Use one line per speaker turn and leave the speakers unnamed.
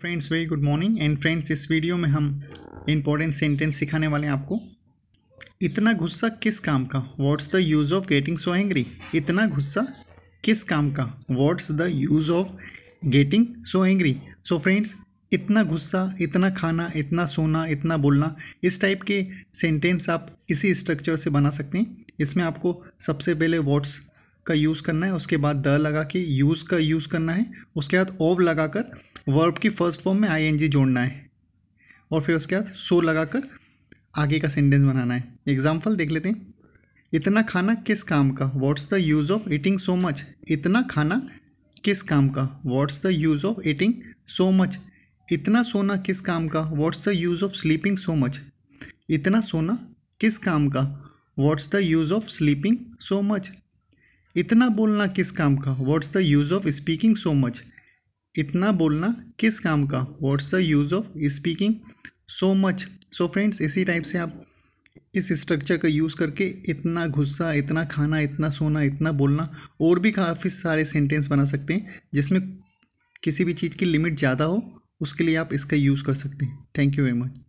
friends very good morning and friends इस video में हम इम्पोर्टेंट सेंटेंस सिखाने वाले हैं आपको इतना गुस्सा किस काम का what's the use of getting so angry इतना गुस्सा किस काम का what's the use of getting so angry so friends इतना गुस्सा इतना खाना इतना सोना इतना बोलना इस टाइप के सेंटेंस आप इसी स्ट्रक्चर से बना सकते हैं इसमें आपको सबसे पहले वर्ड्स का यूज़ करना है उसके बाद द लगा के यूज़ का यूज़ करना है उसके बाद ओव लगा कर वर्ब की फर्स्ट फॉर्म में आई जोड़ना है और फिर उसके बाद सो लगाकर आगे का सेंटेंस बनाना है एग्जाम्पल देख लेते हैं इतना खाना किस काम का what's the use of eating so much इतना खाना किस काम का what's the use of eating so much इतना सोना किस काम का what's the use of sleeping so much इतना सोना किस काम का what's the use of sleeping so much इतना बोलना किस काम का what's the use of speaking so much इतना बोलना किस काम का what's the use of speaking so much so friends इसी टाइप से आप इस स्ट्रक्चर का यूज़ करके इतना गुस्सा इतना खाना इतना सोना इतना बोलना और भी काफ़ी सारे सेंटेंस बना सकते हैं जिसमें किसी भी चीज़ की लिमिट ज़्यादा हो उसके लिए आप इसका यूज़ कर सकते हैं थैंक यू वेरी मच